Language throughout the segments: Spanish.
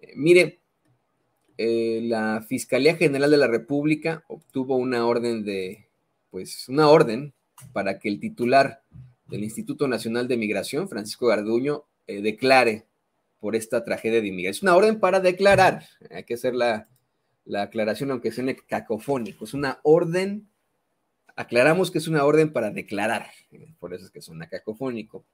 Eh, mire, eh, la Fiscalía General de la República obtuvo una orden de, pues, una orden para que el titular del Instituto Nacional de Migración, Francisco Garduño, eh, declare por esta tragedia de inmigración. Es una orden para declarar, hay que hacer la, la aclaración, aunque suene cacofónico, es una orden, aclaramos que es una orden para declarar, por eso es que suena cacofónico.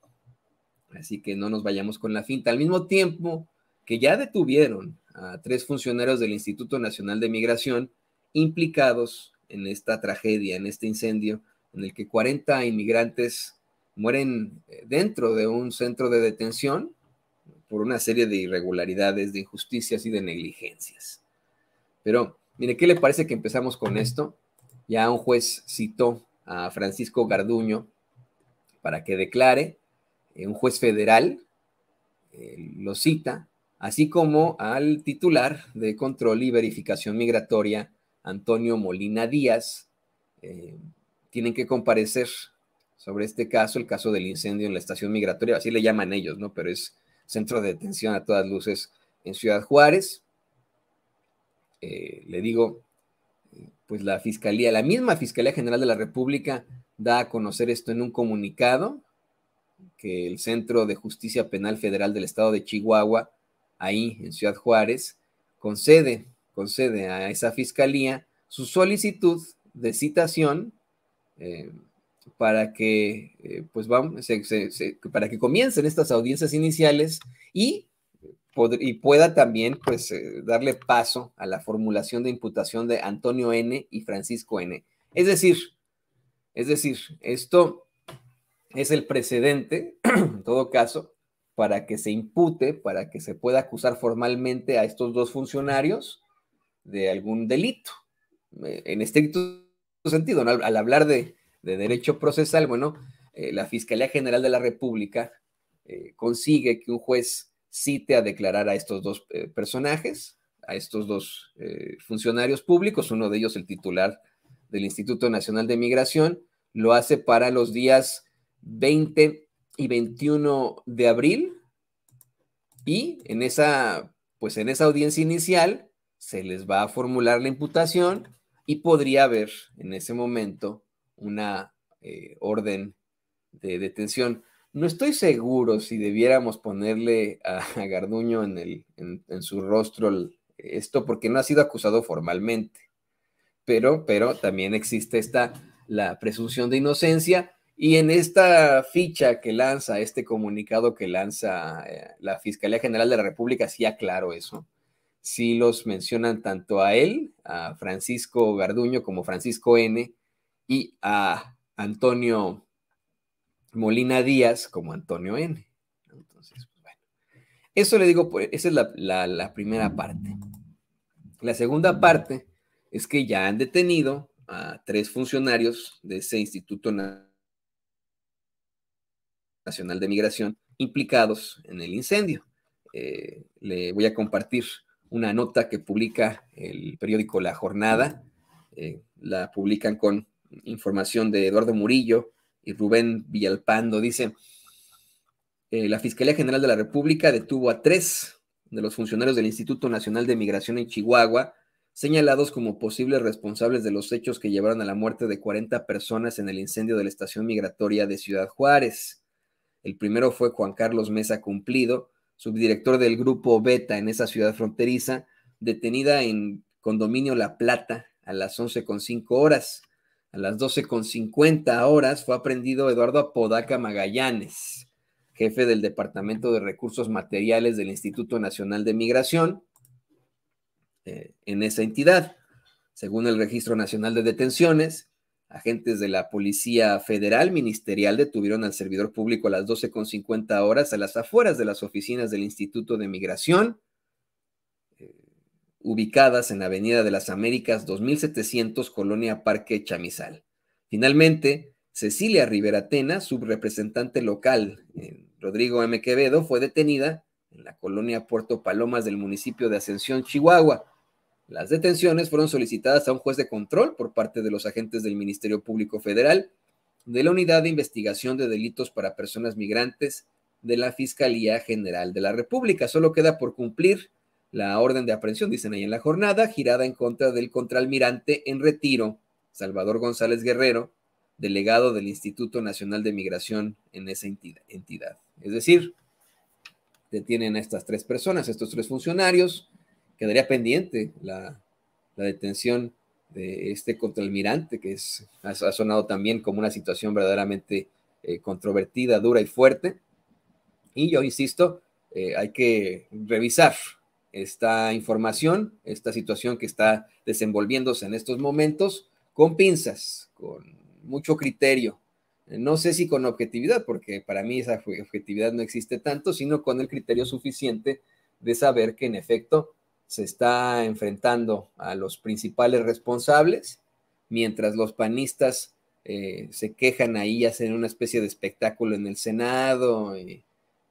Así que no nos vayamos con la finta. Al mismo tiempo, que ya detuvieron a tres funcionarios del Instituto Nacional de Migración implicados en esta tragedia, en este incendio, en el que 40 inmigrantes mueren eh, dentro de un centro de detención por una serie de irregularidades, de injusticias y de negligencias. Pero, mire, ¿qué le parece que empezamos con esto? Ya un juez citó a Francisco Garduño para que declare, eh, un juez federal eh, lo cita así como al titular de Control y Verificación Migratoria, Antonio Molina Díaz, eh, tienen que comparecer sobre este caso, el caso del incendio en la estación migratoria, así le llaman ellos, ¿no? Pero es centro de detención a todas luces en Ciudad Juárez. Eh, le digo, eh, pues la Fiscalía, la misma Fiscalía General de la República da a conocer esto en un comunicado que el Centro de Justicia Penal Federal del Estado de Chihuahua ahí en Ciudad Juárez, concede, concede a esa fiscalía su solicitud de citación eh, para que, eh, pues para que comiencen estas audiencias iniciales y, pueda también, pues, eh, darle paso a la formulación de imputación de Antonio N. y Francisco N. Es decir, es decir, esto es el precedente, en todo caso, para que se impute, para que se pueda acusar formalmente a estos dos funcionarios de algún delito. Eh, en estricto sentido, al, hablar de, derecho procesal, bueno, eh, la Fiscalía General de la República eh, consigue que un juez cite a declarar a estos dos personajes, a estos dos funcionarios públicos, uno de ellos el titular del Instituto Nacional de Migración, lo hace para los días 20 y 21 de abril. Y en esa, pues en esa audiencia inicial se les va a formular la imputación y podría haber en ese momento una eh, orden de detención. No estoy seguro si debiéramos ponerle a, Garduño en, el, en, su rostro esto porque no ha sido acusado formalmente, pero, pero también existe esta la presunción de inocencia y en esta ficha que lanza, este comunicado que lanza eh, la Fiscalía General de la República, sí aclaro eso. Sí los mencionan tanto a él, a Francisco Garduño como Francisco N, y a Antonio Molina Díaz como Antonio N. Entonces, pues, bueno, eso le digo, pues, esa es la, la primera parte. La segunda parte es que ya han detenido a tres funcionarios de ese Instituto Nacional Nacional de Migración implicados en el incendio. Eh, le voy a compartir una nota que publica el periódico La Jornada. Eh, la publican con información de Eduardo Murillo y Rubén Villalpando. Dice, eh, la Fiscalía General de la República detuvo a tres de los funcionarios del Instituto Nacional de Migración en Chihuahua, señalados como posibles responsables de los hechos que llevaron a la muerte de 40 personas en el incendio de la estación migratoria de Ciudad Juárez. El primero fue Juan Carlos Mesa Cumplido, subdirector del grupo Beta en esa ciudad fronteriza, detenida en condominio La Plata a las 11.5 horas. A las 12.50 horas fue aprendido Eduardo Apodaca Magallanes, jefe del Departamento de Recursos Materiales del Instituto Nacional de Migración, eh, en esa entidad. Según el Registro Nacional de Detenciones, Agentes de la Policía Federal Ministerial detuvieron al servidor público a las 12.50 horas a las afueras de las oficinas del Instituto de Migración, eh, ubicadas en la Avenida de las Américas 2700, Colonia Parque Chamizal. Finalmente, Cecilia Rivera Tena, subrepresentante local en Rodrigo M. Quevedo, fue detenida en la colonia Puerto Palomas del municipio de Ascensión, Chihuahua las detenciones fueron solicitadas a un juez de control por parte de los agentes del Ministerio Público Federal, de la Unidad de Investigación de Delitos para Personas Migrantes de la Fiscalía General de la República. Solo queda por cumplir la orden de aprehensión, dicen ahí en la jornada, girada en contra del contralmirante en retiro, Salvador González Guerrero, delegado del Instituto Nacional de Migración en esa entidad. Es decir, detienen a estas tres personas, estos tres funcionarios, quedaría pendiente la, detención de este contraalmirante, que es, ha, sonado también como una situación verdaderamente eh, controvertida, dura y fuerte. Y yo insisto, eh, hay que revisar esta información, esta situación que está desenvolviéndose en estos momentos, con pinzas, con mucho criterio. No sé si con objetividad, porque para mí esa objetividad no existe tanto, sino con el criterio suficiente de saber que en efecto se está enfrentando a los principales responsables, mientras los panistas eh, se quejan ahí, hacen una especie de espectáculo en el Senado, eh,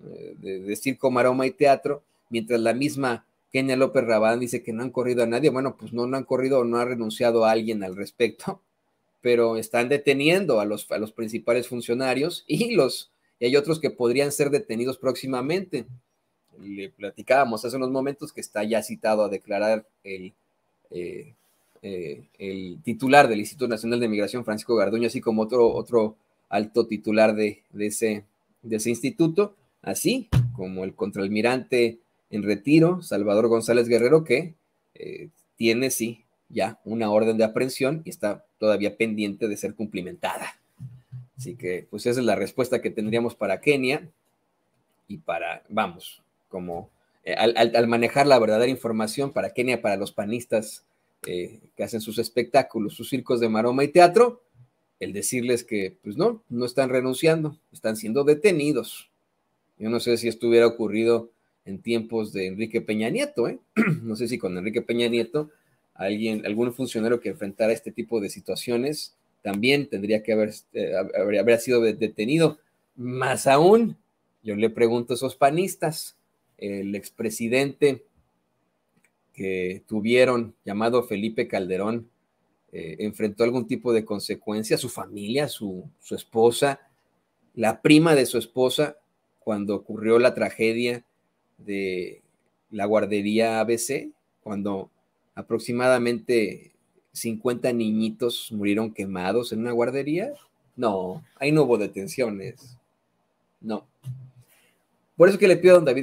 eh, de, circo, maroma y teatro, mientras la misma Kenia López Rabán dice que no han corrido a nadie. Bueno, pues no, han corrido, no ha renunciado a alguien al respecto, pero están deteniendo a los, a los principales funcionarios y los y hay otros que podrían ser detenidos próximamente le platicábamos hace unos momentos que está ya citado a declarar el, eh, eh, el titular del Instituto Nacional de Migración, Francisco Garduño, así como otro, otro alto titular de, ese, de ese instituto, así como el contraalmirante en retiro, Salvador González Guerrero, que eh, tiene, sí, ya una orden de aprehensión y está todavía pendiente de ser cumplimentada. Así que, pues esa es la respuesta que tendríamos para Kenia y para, vamos, como eh, al, manejar la verdadera información para Kenia, para los panistas eh, que hacen sus espectáculos, sus circos de maroma y teatro, el decirles que, pues no, no están renunciando, están siendo detenidos. Yo no sé si esto hubiera ocurrido en tiempos de Enrique Peña Nieto, ¿eh? no sé si con Enrique Peña Nieto alguien, algún funcionario que enfrentara este tipo de situaciones también tendría que haber, eh, habría sido detenido. Más aún, yo le pregunto a esos panistas, el expresidente que tuvieron, llamado Felipe Calderón, eh, enfrentó algún tipo de consecuencia, su familia, su, su esposa, la prima de su esposa, cuando ocurrió la tragedia de la guardería ABC, cuando aproximadamente 50 niñitos murieron quemados en una guardería. No, ahí no hubo detenciones. No. Por eso que le pido a don David